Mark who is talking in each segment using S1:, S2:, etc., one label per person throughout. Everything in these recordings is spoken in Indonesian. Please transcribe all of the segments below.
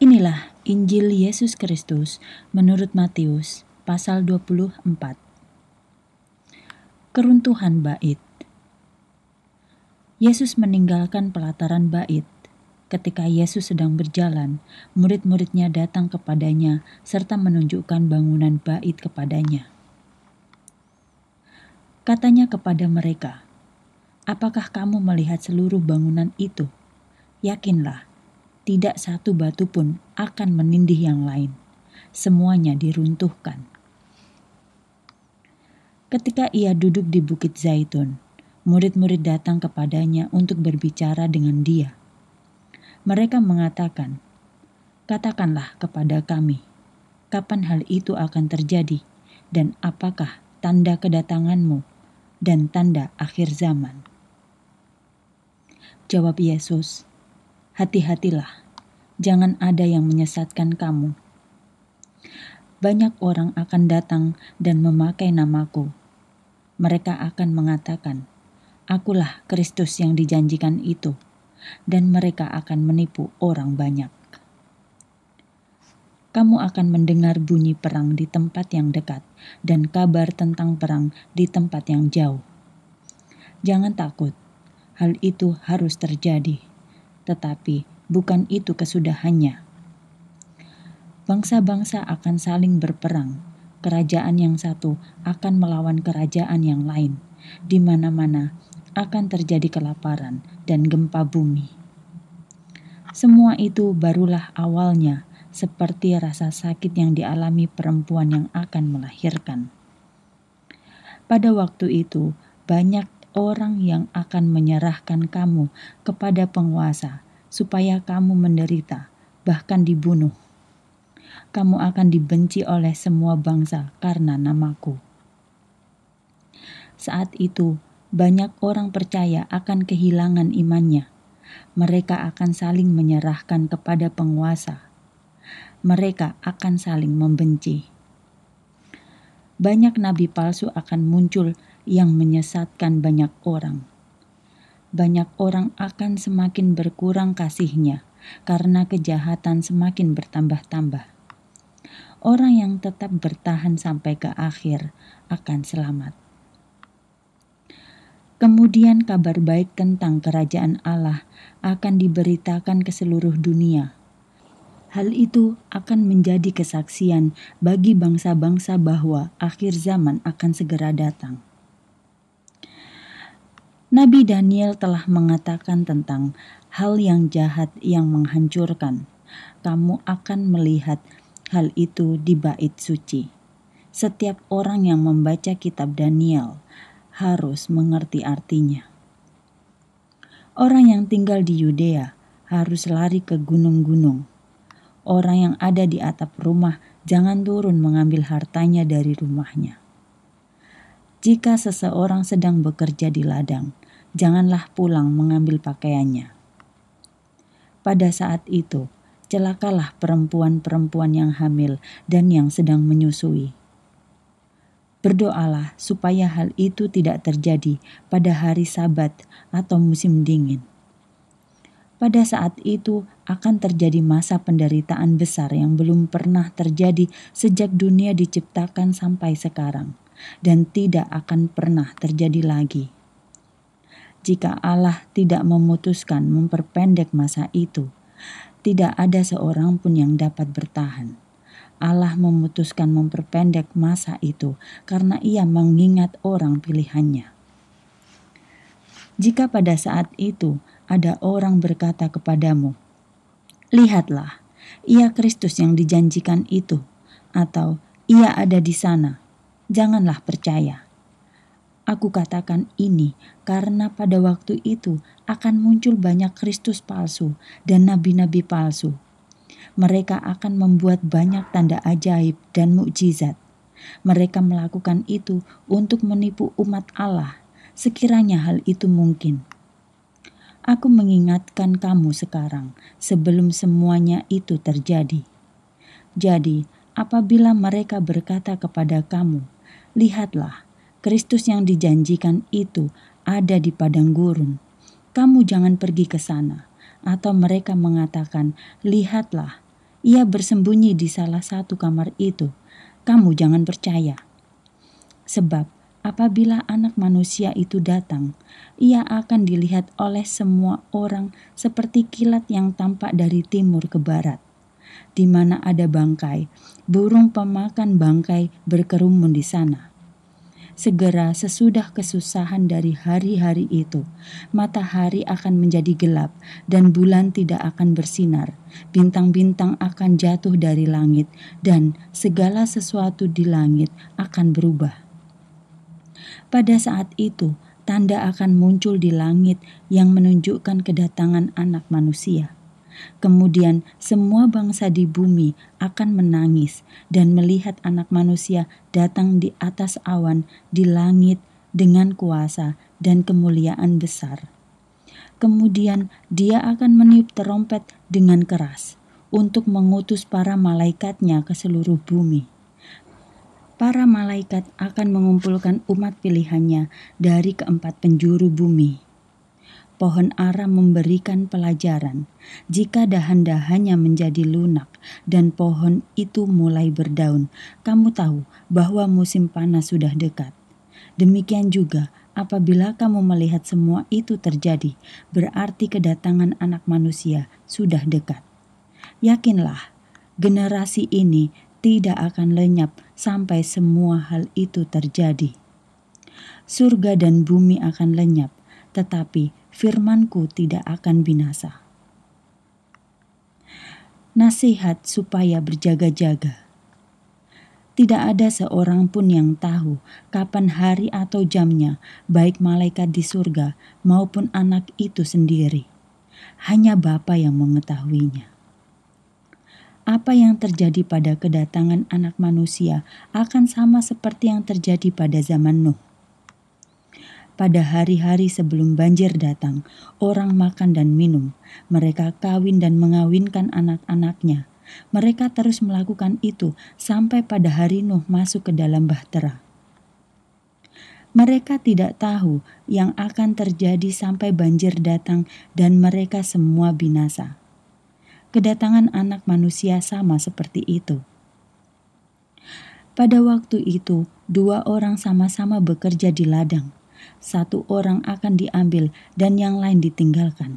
S1: Inilah Injil Yesus Kristus menurut Matius pasal 24. Keruntuhan bait. Yesus meninggalkan pelataran bait. Ketika Yesus sedang berjalan, murid-muridnya datang kepadanya serta menunjukkan bangunan bait kepadanya. Katanya kepada mereka, "Apakah kamu melihat seluruh bangunan itu? Yakinlah, tidak satu batu pun akan menindih yang lain. Semuanya diruntuhkan. Ketika ia duduk di Bukit Zaitun, murid-murid datang kepadanya untuk berbicara dengan dia. Mereka mengatakan, "Katakanlah kepada kami, kapan hal itu akan terjadi, dan apakah tanda kedatanganmu dan tanda akhir zaman?" Jawab Yesus, hati-hatilah, jangan ada yang menyesatkan kamu. Banyak orang akan datang dan memakai namaku. Mereka akan mengatakan, "Akulah Kristus yang dijanjikan itu," dan mereka akan menipu orang banyak. Kamu akan mendengar bunyi perang di tempat yang dekat dan kabar tentang perang di tempat yang jauh. Jangan takut, hal itu harus terjadi tetapi bukan itu kesudahannya. Bangsa-bangsa akan saling berperang. Kerajaan yang satu akan melawan kerajaan yang lain. Di mana-mana akan terjadi kelaparan dan gempa bumi. Semua itu barulah awalnya, seperti rasa sakit yang dialami perempuan yang akan melahirkan. Pada waktu itu, banyak orang yang akan menyerahkan kamu kepada penguasa, supaya kamu menderita, bahkan dibunuh. Kamu akan dibenci oleh semua bangsa karena namaku. Saat itu, banyak orang percaya akan kehilangan imannya. Mereka akan saling menyerahkan kepada penguasa. Mereka akan saling membenci banyak nabi palsu akan muncul yang menyesatkan banyak orang. Banyak orang akan semakin berkurang kasihnya karena kejahatan semakin bertambah-tambah. Orang yang tetap bertahan sampai ke akhir akan selamat. Kemudian kabar baik tentang kerajaan Allah akan diberitakan ke seluruh dunia. Hal itu akan menjadi kesaksian bagi bangsa-bangsa bahwa akhir zaman akan segera datang. Nabi Daniel telah mengatakan tentang hal yang jahat yang menghancurkan. Kamu akan melihat hal itu di bait suci. Setiap orang yang membaca kitab Daniel harus mengerti artinya. Orang yang tinggal di Yudea harus lari ke gunung-gunung. Orang yang ada di atap rumah jangan turun mengambil hartanya dari rumahnya. Jika seseorang sedang bekerja di ladang, janganlah pulang mengambil pakaiannya. Pada saat itu, celakalah perempuan-perempuan yang hamil dan yang sedang menyusui. Berdoalah supaya hal itu tidak terjadi pada hari Sabat atau musim dingin. Pada saat itu akan terjadi masa penderitaan besar yang belum pernah terjadi sejak dunia diciptakan sampai sekarang, dan tidak akan pernah terjadi lagi jika Allah tidak memutuskan memperpendek masa itu, tidak ada seorang pun yang dapat bertahan. Allah memutuskan memperpendek masa itu karena Ia mengingat orang pilihannya. Jika pada saat itu ada orang berkata kepadamu, "Lihatlah, Ia Kristus yang dijanjikan itu," atau "Ia ada di sana," janganlah percaya Aku katakan ini karena pada waktu itu akan muncul banyak Kristus palsu dan nabi-nabi palsu. Mereka akan membuat banyak tanda ajaib dan mukjizat. Mereka melakukan itu untuk menipu umat Allah, sekiranya hal itu mungkin. Aku mengingatkan kamu sekarang sebelum semuanya itu terjadi. Jadi, apabila mereka berkata kepada kamu, "Lihatlah, Kristus yang dijanjikan itu ada di padang gurun. Kamu jangan pergi ke sana." Atau mereka mengatakan, "Lihatlah, ia bersembunyi di salah satu kamar itu. Kamu jangan percaya." Sebab apabila anak manusia itu datang, ia akan dilihat oleh semua orang seperti kilat yang tampak dari timur ke barat, di mana ada bangkai, burung pemakan bangkai berkerumun di sana. Segera sesudah kesusahan dari hari-hari itu, matahari akan menjadi gelap dan bulan tidak akan bersinar. Bintang-bintang akan jatuh dari langit dan segala sesuatu di langit akan berubah. Pada saat itu, tanda akan muncul di langit yang menunjukkan kedatangan anak manusia Kemudian semua bangsa di bumi akan menangis dan melihat anak manusia datang di atas awan di langit dengan kuasa dan kemuliaan besar. Kemudian dia akan meniup terompet dengan keras untuk mengutus para malaikatnya ke seluruh bumi para malaikat akan mengumpulkan umat pilihannya dari keempat penjuru bumi pohon ara memberikan pelajaran jika dahan-dahannya menjadi lunak dan pohon itu mulai berdaun, kamu tahu bahwa musim panas sudah dekat. Demikian juga apabila kamu melihat semua itu terjadi, berarti kedatangan anak manusia sudah dekat. Yakinlah, generasi ini tidak akan lenyap sampai semua hal itu terjadi. Surga dan bumi akan lenyap, tetapi firmanku tidak akan binasa. Nasihat supaya berjaga-jaga. Tidak ada seorang pun yang tahu kapan hari atau jamnya, baik malaikat di surga maupun anak itu sendiri. Hanya Bapa yang mengetahuinya. Apa yang terjadi pada kedatangan Anak Manusia akan sama seperti yang terjadi pada zaman Nuh. Pada hari-hari sebelum banjir datang, orang makan dan minum, mereka kawin dan mengawinkan anak-anaknya. Mereka terus melakukan itu sampai pada hari Nuh masuk ke dalam bahtera. Mereka tidak tahu yang akan terjadi sampai banjir datang, dan mereka semua binasa. Kedatangan anak manusia sama seperti itu. Pada waktu itu, dua orang sama-sama bekerja di ladang satu orang akan diambil dan yang lain ditinggalkan.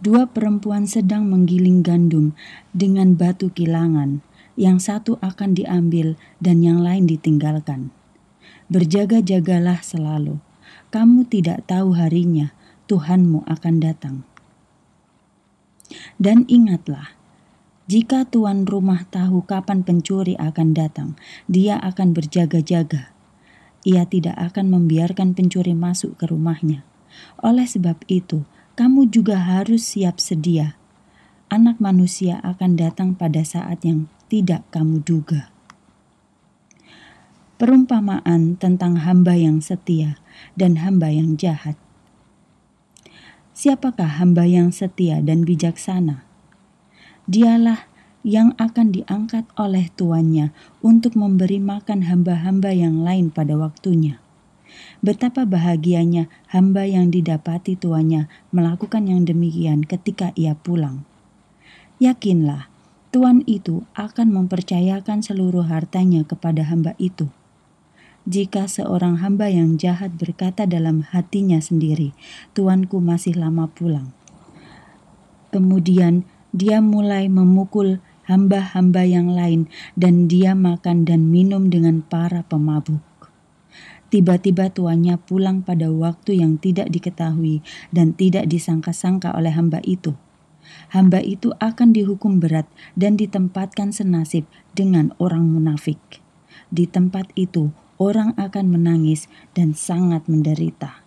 S1: Dua perempuan sedang menggiling gandum dengan batu kilangan, yang satu akan diambil dan yang lain ditinggalkan. Berjaga-jagalah selalu, kamu tidak tahu harinya, Tuhanmu akan datang. Dan ingatlah, jika tuan rumah tahu kapan pencuri akan datang, dia akan berjaga-jaga ia tidak akan membiarkan pencuri masuk ke rumahnya. Oleh sebab itu, kamu juga harus siap sedia. Anak manusia akan datang pada saat yang tidak kamu duga. Perumpamaan tentang hamba yang setia dan hamba yang jahat. Siapakah hamba yang setia dan bijaksana? Dialah yang akan diangkat oleh tuannya untuk memberi makan hamba-hamba yang lain pada waktunya. Betapa bahagianya hamba yang didapati tuannya melakukan yang demikian ketika ia pulang. Yakinlah, tuan itu akan mempercayakan seluruh hartanya kepada hamba itu. Jika seorang hamba yang jahat berkata dalam hatinya sendiri, "Tuanku masih lama pulang." Kemudian dia mulai memukul hamba-hamba yang lain, dan dia makan dan minum dengan para pemabuk. Tiba-tiba tuannya pulang pada waktu yang tidak diketahui dan tidak disangka-sangka oleh hamba itu. Hamba itu akan dihukum berat dan ditempatkan senasib dengan orang munafik. Di tempat itu, orang akan menangis dan sangat menderita.